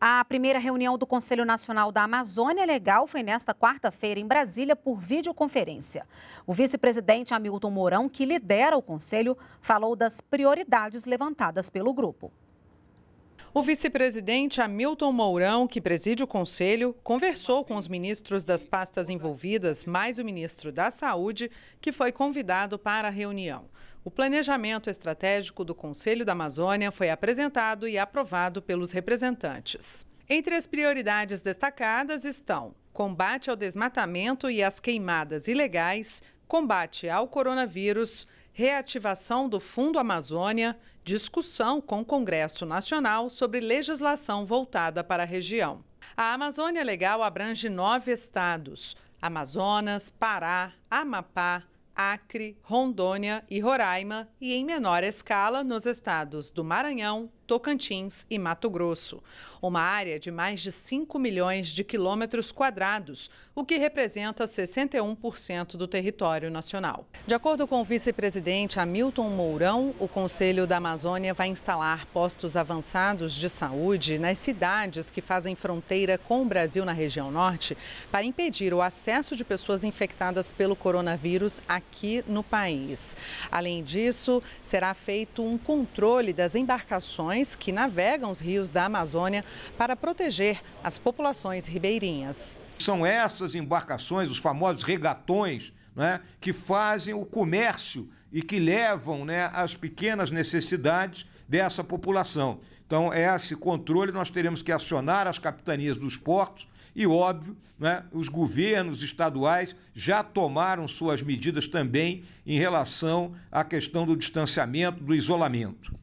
A primeira reunião do Conselho Nacional da Amazônia Legal foi nesta quarta-feira em Brasília por videoconferência. O vice-presidente Hamilton Mourão, que lidera o conselho, falou das prioridades levantadas pelo grupo. O vice-presidente Hamilton Mourão, que preside o Conselho, conversou com os ministros das pastas envolvidas, mais o ministro da Saúde, que foi convidado para a reunião. O planejamento estratégico do Conselho da Amazônia foi apresentado e aprovado pelos representantes. Entre as prioridades destacadas estão combate ao desmatamento e às queimadas ilegais, combate ao coronavírus, reativação do Fundo Amazônia, discussão com o Congresso Nacional sobre legislação voltada para a região. A Amazônia Legal abrange nove estados: Amazonas, Pará, Amapá, Acre, Rondônia e Roraima, e em menor escala nos estados do Maranhão, Tocantins e Mato Grosso. Uma área de mais de 5 milhões de quilômetros quadrados, o que representa 61% do território nacional. De acordo com o vice-presidente Hamilton Mourão, o Conselho da Amazônia vai instalar postos avançados de saúde nas cidades que fazem fronteira com o Brasil na região norte para impedir o acesso de pessoas infectadas pelo coronavírus aqui no país. Além disso, será feito um controle das embarcações que navegam os rios da Amazônia para proteger as populações ribeirinhas. São essas embarcações, os famosos regatões, né, que fazem o comércio e que levam né, as pequenas necessidades dessa população. Então, é esse controle nós teremos que acionar as capitanias dos portos e, óbvio, né, os governos estaduais já tomaram suas medidas também em relação à questão do distanciamento, do isolamento.